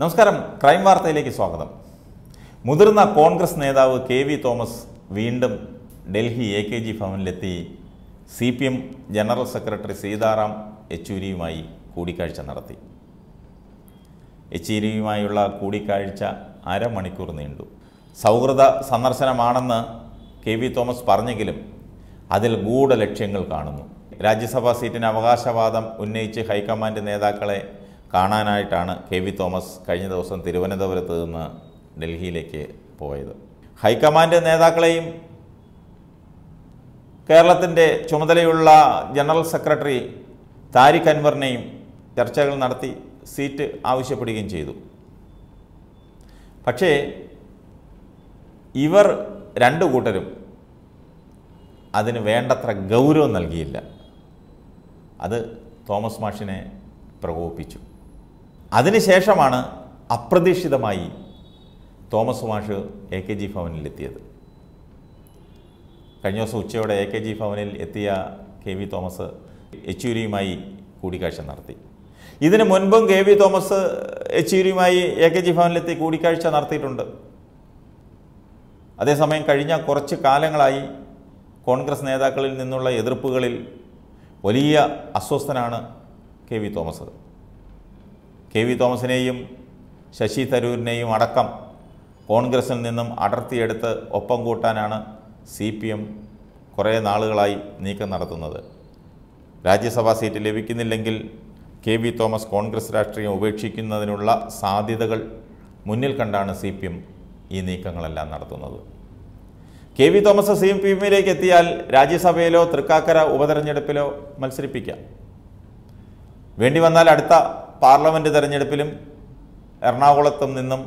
നമസ്കാരം ക്രൈം വാർത്തയിലേക്ക് സ്വാഗതം മുതിർന്ന കോൺഗ്രസ് നേതാവ് കെ വി തോമസ് വീണ്ടും ഡൽഹി എ കെ ജി ഭവനിലെത്തി C P M general secretary Sitaram യെച്ചൂരിയുമായി കൂടിക്കാഴ്ച നടത്തി യെച്ചൂരിയുമായുള്ള കൂടിക്കാഴ്ച അരമണിക്കൂർ നീണ്ടു സൗഹൃദ സന്ദർശനമാണെന്ന് കെ വി തോമസ് പറഞ്ഞെങ്കിലും അതിൽ ഗൂഢലക്ഷ്യങ്ങൾ കാണുന്നു രാജ്യസഭാ സീറ്റിന് അവകാശവാദം ഉന്നയിച്ച് ഹൈക്കമാൻഡ് നേതാക്കളെ കാണാനായിട്ടാണ് കെ വി തോമസ് കഴിഞ്ഞ ദിവസം തിരുവനന്തപുരത്ത് നിന്ന് ഡൽഹിയിലേക്ക് പോയത് ഹൈക്കമാൻഡ് നേതാക്കളെയും കേരളത്തിൻ്റെ ചുമതലയുള്ള ജനറൽ സെക്രട്ടറി താരിഖ് അൻവറിനെയും ചർച്ചകൾ നടത്തി സീറ്റ് ആവശ്യപ്പെടുകയും ചെയ്തു പക്ഷേ ഇവർ രണ്ടു കൂട്ടരും അതിന് വേണ്ടത്ര ഗൗരവം നൽകിയില്ല അത് തോമസ് മാഷിനെ പ്രകോപിപ്പിച്ചു അതിനുശേഷമാണ് അപ്രതീക്ഷിതമായി തോമസ് മാഷ് എ കെ ജി ഭവനിലെത്തിയത് കഴിഞ്ഞ ദിവസം ഉച്ചയോടെ എ കെ ജി ഭവനിൽ എത്തിയ കെ വി തോമസ് യെച്ചൂരിയുമായി കൂടിക്കാഴ്ച നടത്തി ഇതിനു മുൻപും കെ വി തോമസ് യെച്ചൂരിയുമായി എ കെ ജി ഭവനിലെത്തി കൂടിക്കാഴ്ച നടത്തിയിട്ടുണ്ട് അതേസമയം കഴിഞ്ഞ കുറച്ച് കാലങ്ങളായി കോൺഗ്രസ് നേതാക്കളിൽ നിന്നുള്ള എതിർപ്പുകളിൽ വലിയ അസ്വസ്ഥനാണ് K V Thomas K V തോമസിനെയും ശശി തരൂരിനെയും അടക്കം കോൺഗ്രസിൽ നിന്നും അടർത്തിയെടുത്ത് ഒപ്പം കൂട്ടാനാണ് സി പി എം കുറേ നാളുകളായി നീക്കം നടത്തുന്നത് രാജ്യസഭാ സീറ്റ് ലഭിക്കുന്നില്ലെങ്കിൽ കെ വി തോമസ് കോൺഗ്രസ് രാഷ്ട്രീയം ഉപേക്ഷിക്കുന്നതിനുള്ള സാധ്യതകൾ മുന്നിൽ കണ്ടാണ് സി പി എം ഈ നീക്കങ്ങളെല്ലാം നടത്തുന്നത് K V Thomas C P എമ്മിലേക്ക് എത്തിയാൽ രാജ്യസഭയിലോ തൃക്കാക്കര ഉപതെരഞ്ഞെടുപ്പിലോ മത്സരിപ്പിക്കാം വേണ്ടി വന്നാൽ അടുത്ത പാർലമെൻറ്റ് തെരഞ്ഞെടുപ്പിലും എറണാകുളത്തും നിന്നും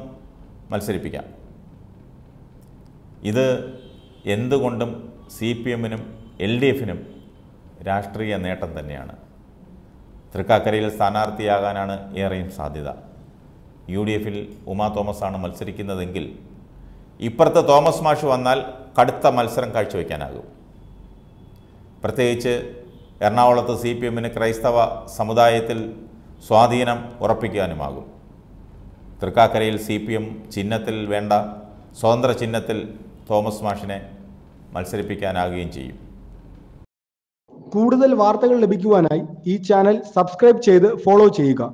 മത്സരിപ്പിക്കാം ഇത് എന്തുകൊണ്ടും സി പി എമ്മിനും എൽ ഡി എഫിനും രാഷ്ട്രീയ നേട്ടം തന്നെയാണ് തൃക്കാക്കരയിൽ സ്ഥാനാർത്ഥിയാകാനാണ് ഏറെയും സാധ്യത യു ഡി എഫിൽ ഉമാ തോമസാണ് മത്സരിക്കുന്നതെങ്കിൽ ഇപ്പുറത്ത് തോമസ് മാഷ് വന്നാൽ കടുത്ത മത്സരം കാഴ്ചവെക്കാനാകും പ്രത്യേകിച്ച് എറണാകുളത്ത് സി പി എമ്മിന് ക്രൈസ്തവ സമുദായത്തിൽ സ്വാധീനം ഉറപ്പിക്കാനുമാകും തൃക്കാക്കരയിൽ സി പി എം ചിഹ്നത്തിൽ വേണ്ട സ്വതന്ത്ര ചിഹ്നത്തിൽ തോമസ് മാഷിനെ മത്സരിപ്പിക്കാനാകുകയും ചെയ്യും കൂടുതൽ വാർത്തകൾ ലഭിക്കുവാനായി ഈ ചാനൽ സബ്സ്ക്രൈബ് ചെയ്ത് ഫോളോ ചെയ്യുക